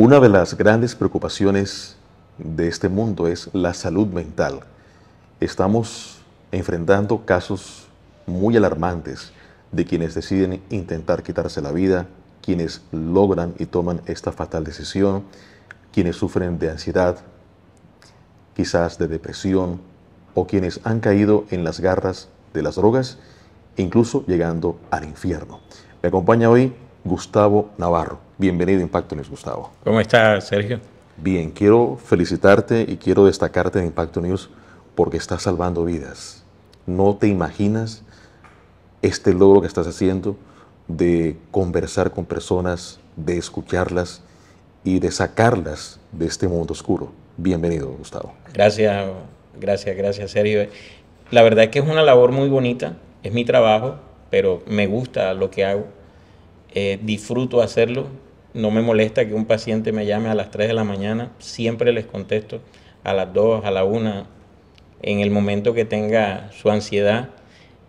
Una de las grandes preocupaciones de este mundo es la salud mental. Estamos enfrentando casos muy alarmantes de quienes deciden intentar quitarse la vida, quienes logran y toman esta fatal decisión, quienes sufren de ansiedad, quizás de depresión, o quienes han caído en las garras de las drogas, incluso llegando al infierno. Me acompaña hoy Gustavo Navarro. Bienvenido a Impacto News, Gustavo. ¿Cómo estás, Sergio? Bien, quiero felicitarte y quiero destacarte en Impacto News porque estás salvando vidas. No te imaginas este logro que estás haciendo de conversar con personas, de escucharlas y de sacarlas de este mundo oscuro. Bienvenido, Gustavo. Gracias, gracias, gracias, Sergio. La verdad es que es una labor muy bonita, es mi trabajo, pero me gusta lo que hago, eh, disfruto hacerlo no me molesta que un paciente me llame a las 3 de la mañana, siempre les contesto a las 2, a la 1, en el momento que tenga su ansiedad.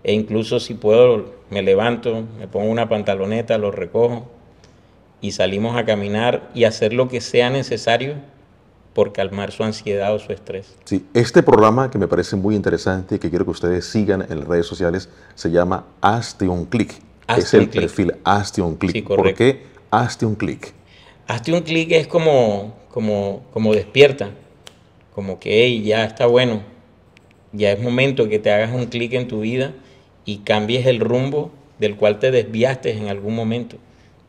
E incluso si puedo, me levanto, me pongo una pantaloneta, lo recojo y salimos a caminar y hacer lo que sea necesario por calmar su ansiedad o su estrés. Sí, este programa que me parece muy interesante y que quiero que ustedes sigan en las redes sociales se llama Hazte un clic. es el perfil Hazte un clic. Sí, ¿Por qué Hazte un clic. Hazte un clic es como, como, despierta, como que ya está bueno, ya es momento que te hagas un clic en tu vida y cambies el rumbo del cual te desviaste en algún momento.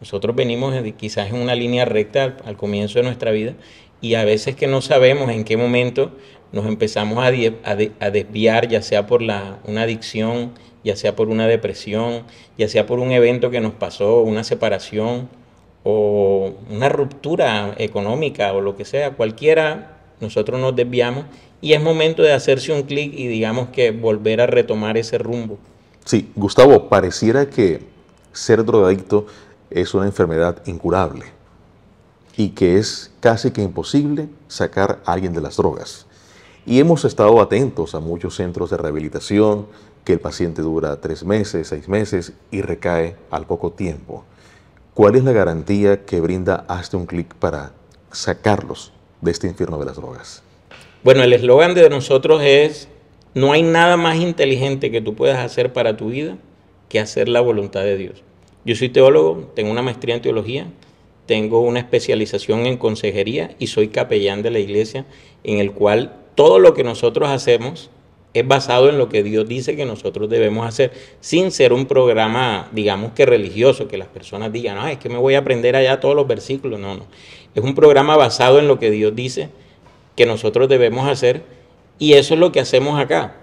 Nosotros venimos quizás en una línea recta al, comienzo de nuestra vida y a veces que no sabemos en qué momento nos empezamos a, desviar, ya sea por una adicción, ya sea por una depresión, ya sea por un evento que nos pasó, una separación, o una ruptura económica o lo que sea, cualquiera, nosotros nos desviamos y es momento de hacerse un clic y digamos que volver a retomar ese rumbo. Sí, Gustavo, pareciera que ser drogadicto es una enfermedad incurable y que es casi que imposible sacar a alguien de las drogas. Y hemos estado atentos a muchos centros de rehabilitación, que el paciente dura tres meses, seis meses y recae al poco tiempo. ¿Cuál es la garantía que brinda Hazte un clic para sacarlos de este infierno de las drogas? Bueno, el eslogan de nosotros es, no hay nada más inteligente que tú puedas hacer para tu vida que hacer la voluntad de Dios. Yo soy teólogo, tengo una maestría en teología, tengo una especialización en consejería y soy capellán de la iglesia en el cual todo lo que nosotros hacemos es basado en lo que Dios dice que nosotros debemos hacer, sin ser un programa, digamos que religioso, que las personas digan, ah, es que me voy a aprender allá todos los versículos. No, no. Es un programa basado en lo que Dios dice que nosotros debemos hacer y eso es lo que hacemos acá.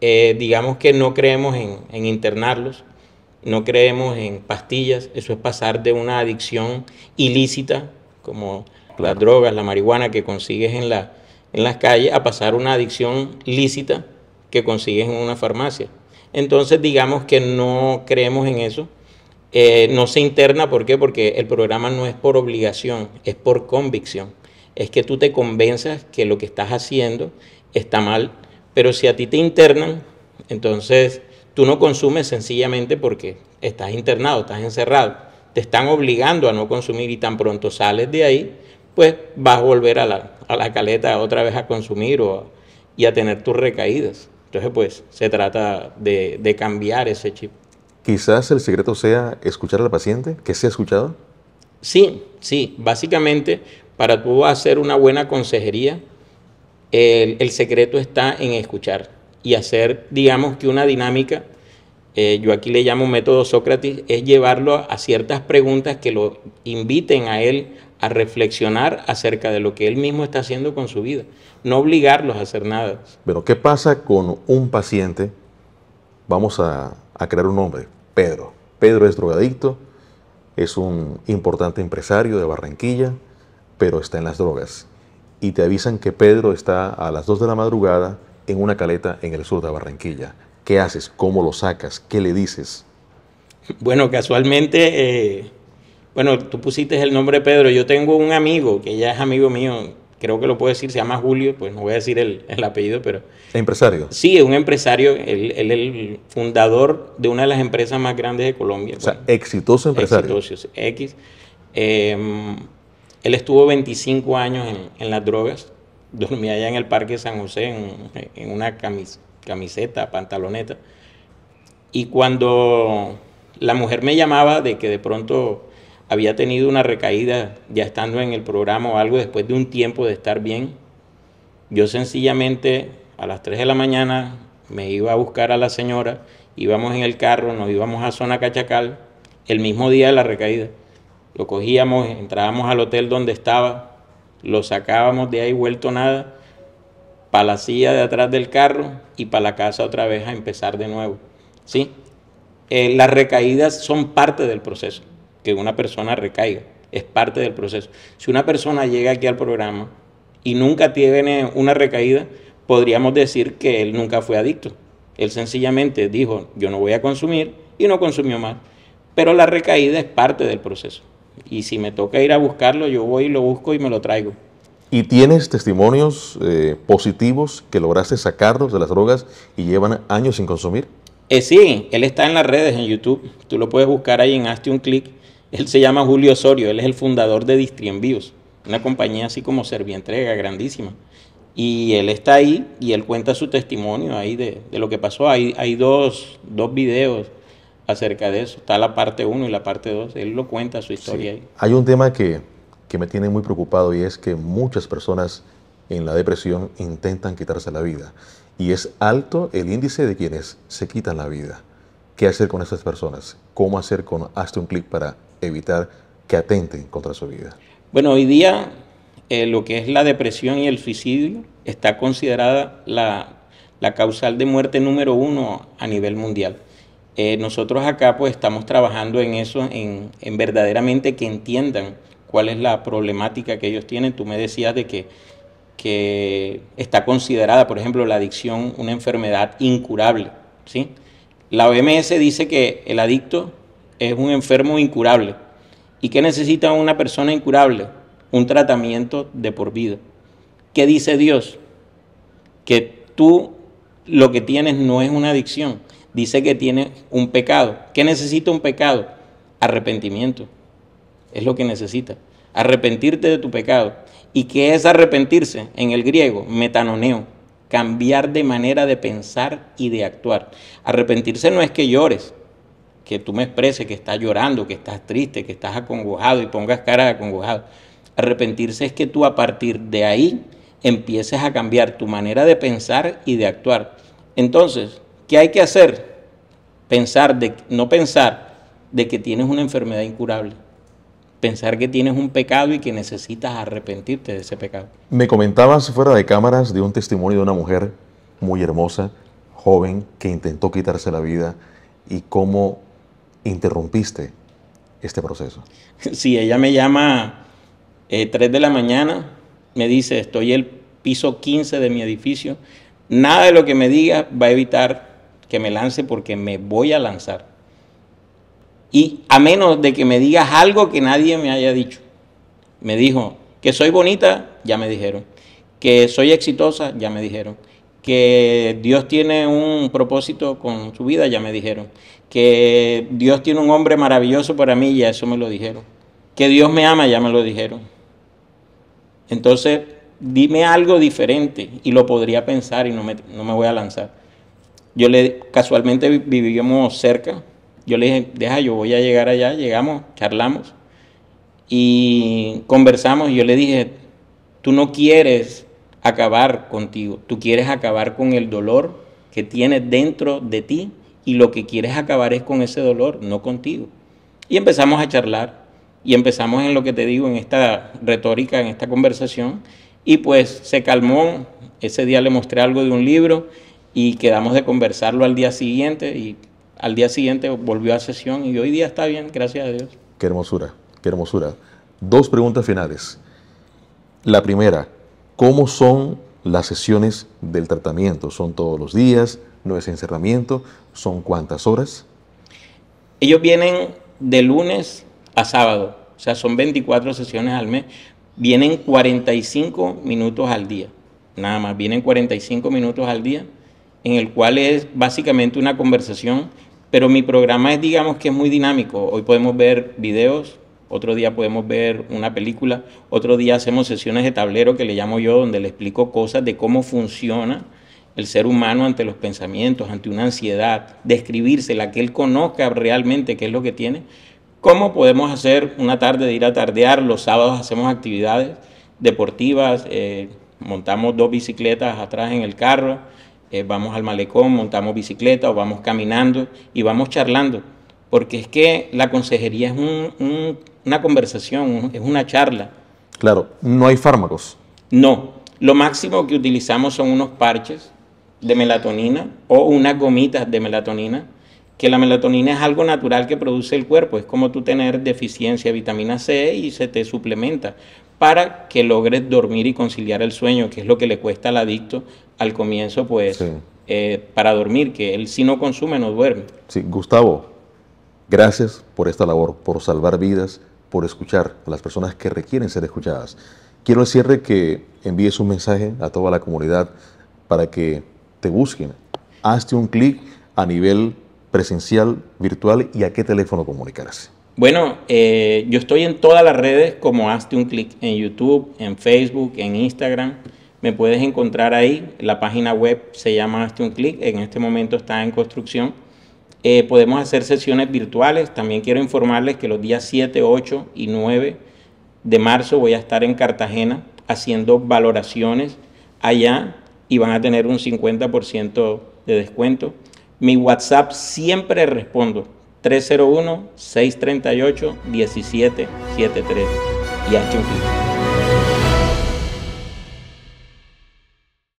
Eh, digamos que no creemos en, internarlos, no creemos en pastillas, eso es pasar de una adicción ilícita, como las drogas, la marihuana que consigues en la en las calles a pasar una adicción lícita que consigues en una farmacia. Entonces, digamos que no creemos en eso. Eh, no se interna, ¿por qué? Porque el programa no es por obligación, es por convicción. Es que tú te convenzas que lo que estás haciendo está mal, pero si a ti te internan, entonces tú no consumes sencillamente porque estás internado, estás encerrado. Te están obligando a no consumir y tan pronto sales de ahí, pues vas a volver a la, a la caleta otra vez a consumir o y a tener tus recaídas. Entonces, pues se trata de, cambiar ese chip. Quizás el secreto sea escuchar al paciente, que sea escuchado. Sí, sí, básicamente para tú hacer una buena consejería, el, secreto está en escuchar y hacer, digamos que una dinámica, eh, yo aquí le llamo método Sócrates, es llevarlo a ciertas preguntas que lo inviten a él a reflexionar acerca de lo que él mismo está haciendo con su vida, no obligarlos a hacer nada. Pero ¿qué pasa con un paciente? Vamos a, crear un nombre, Pedro. Pedro es drogadicto, es un importante empresario de Barranquilla, pero está en las drogas. Y te avisan que Pedro está a las 2 de la madrugada en una caleta en el sur de Barranquilla. ¿Qué haces? ¿Cómo lo sacas? ¿Qué le dices? Bueno, casualmente eh, bueno, tú pusiste el nombre Pedro. Yo tengo un amigo que ya es amigo mío, creo que lo puedo decir, se llama Julio, pues no voy a decir el, apellido, pero... ¿Empresario? Sí, es un empresario, él es el fundador de una de las empresas más grandes de Colombia. O pues. sea, exitoso empresario. Exitoso, X. Em, él estuvo 25 años en, las drogas, dormía allá en el Parque San José en, una camiseta, pantaloneta. Y cuando la mujer me llamaba de que de pronto había tenido una recaída ya estando en el programa o algo después de un tiempo de estar bien. Yo sencillamente a las 3 de la mañana me iba a buscar a la señora, íbamos en el carro, nos íbamos a zona Cachacal, el mismo día de la recaída. Lo cogíamos, entrábamos al hotel donde estaba, lo sacábamos de ahí vuelto nada, para la silla de atrás del carro y para la casa otra vez a empezar de nuevo. ¿Sí? Eh, las recaídas son parte del proceso que una persona recaiga. Es parte del proceso. Si una persona llega aquí al programa y nunca tiene una recaída, podríamos decir que él nunca fue adicto. Él sencillamente dijo, yo no voy a consumir y no consumió más. Pero la recaída es parte del proceso. Y si me toca ir a buscarlo, yo voy y lo busco y me lo traigo. ¿Y tienes testimonios eh, positivos que lograste sacarlos de las drogas y llevan años sin consumir? Eh, sí, él está en las redes, en YouTube. Tú lo puedes buscar ahí en Hazte un clic él se llama Julio Osorio, él es el fundador de Distrienvíos, una compañía así como Servientrega, grandísima. Y él está ahí y él cuenta su testimonio ahí de, lo que pasó. Hay, dos, videos acerca de eso. Está la parte 1 y la parte 2. Él lo cuenta su historia ahí. Hay un tema que, que me tiene muy preocupado y es que muchas personas en la depresión intentan quitarse la vida. Y es alto el índice de quienes se quitan la vida qué hacer con esas personas, cómo hacer con hasta un clic para evitar que atenten contra su vida. Bueno, hoy día eh, lo que es la depresión y el suicidio está considerada la, causal de muerte número uno a nivel mundial. Eh, nosotros acá pues estamos trabajando en eso, en, verdaderamente que entiendan cuál es la problemática que ellos tienen. Tú me decías de que, que está considerada, por ejemplo, la adicción una enfermedad incurable, ¿sí? La OMS dice que el adicto es un enfermo incurable y que necesita una persona incurable, un tratamiento de por vida. ¿Qué dice Dios? Que tú lo que tienes no es una adicción, dice que tienes un pecado. ¿Qué necesita un pecado? Arrepentimiento. Es lo que necesita. Arrepentirte de tu pecado. ¿Y qué es arrepentirse? En el griego, metanoneo cambiar de manera de pensar y de actuar. Arrepentirse no es que llores, que tú me expreses que estás llorando, que estás triste, que estás acongojado y pongas cara de acongojado. Arrepentirse es que tú a partir de ahí empieces a cambiar tu manera de pensar y de actuar. Entonces, ¿qué hay que hacer? Pensar de no pensar de que tienes una enfermedad incurable pensar que tienes un pecado y que necesitas arrepentirte de ese pecado. Me comentabas fuera de cámaras de un testimonio de una mujer muy hermosa, joven, que intentó quitarse la vida y cómo interrumpiste este proceso. Sí, ella me llama eh, 3 de la mañana, me dice, estoy en el piso 15 de mi edificio, nada de lo que me diga va a evitar que me lance porque me voy a lanzar y a menos de que me digas algo que nadie me haya dicho. Me dijo que soy bonita, ya me dijeron. Que soy exitosa, ya me dijeron. Que Dios tiene un propósito con su vida, ya me dijeron. Que Dios tiene un hombre maravilloso para mí, ya eso me lo dijeron. Que Dios me ama, ya me lo dijeron. Entonces, dime algo diferente y lo podría pensar y no me, voy a lanzar. Yo le casualmente vivíamos cerca, yo le dije, deja, yo voy a llegar allá, llegamos, charlamos y conversamos y yo le dije, tú no quieres acabar contigo, tú quieres acabar con el dolor que tienes dentro de ti y lo que quieres acabar es con ese dolor, no contigo. Y empezamos a charlar y empezamos en lo que te digo, en esta retórica, en esta conversación y pues se calmó, ese día le mostré algo de un libro y quedamos de conversarlo al día siguiente y al día siguiente volvió a sesión y hoy día está bien, gracias a Dios. Qué hermosura, qué hermosura. Dos preguntas finales. La primera, ¿cómo son las sesiones del tratamiento? ¿Son todos los días? ¿No es encerramiento? ¿Son cuántas horas? Ellos vienen de lunes a sábado, o sea, son 24 sesiones al mes. Vienen 45 minutos al día, nada más, vienen 45 minutos al día, en el cual es básicamente una conversación pero mi programa es, digamos que es muy dinámico. Hoy podemos ver videos, otro día podemos ver una película, otro día hacemos sesiones de tablero que le llamo yo, donde le explico cosas de cómo funciona el ser humano ante los pensamientos, ante una ansiedad, la que él conozca realmente qué es lo que tiene. ¿Cómo podemos hacer una tarde de ir a tardear? Los sábados hacemos actividades deportivas, eh, montamos dos bicicletas atrás en el carro, eh, vamos al malecón, montamos bicicleta o vamos caminando y vamos charlando, porque es que la consejería es una conversación, es una charla. Claro, no hay fármacos. No, lo máximo que utilizamos son unos parches de melatonina o unas gomitas de melatonina, que la melatonina es algo natural que produce el cuerpo, es como tú tener deficiencia de vitamina C y se te suplementa para que logres dormir y conciliar el sueño, que es lo que le cuesta al adicto al comienzo, pues, eh, para dormir, que él si no consume no duerme. Sí, Gustavo, gracias por esta labor, por salvar vidas, por escuchar a las personas que requieren ser escuchadas. Quiero al cierre que envíes un mensaje a toda la comunidad para que te busquen. Hazte un clic a nivel presencial, virtual y a qué teléfono comunicarse. Bueno, eh, yo estoy en todas las redes como hazte un clic en YouTube, en Facebook, en Instagram. Me puedes encontrar ahí. La página web se llama hazte un clic. En este momento está en construcción. Eh, podemos hacer sesiones virtuales. También quiero informarles que los días 7, 8 y 9 de marzo voy a estar en Cartagena haciendo valoraciones allá y van a tener un 50% de descuento. Mi WhatsApp siempre respondo 301-638-1773 y Action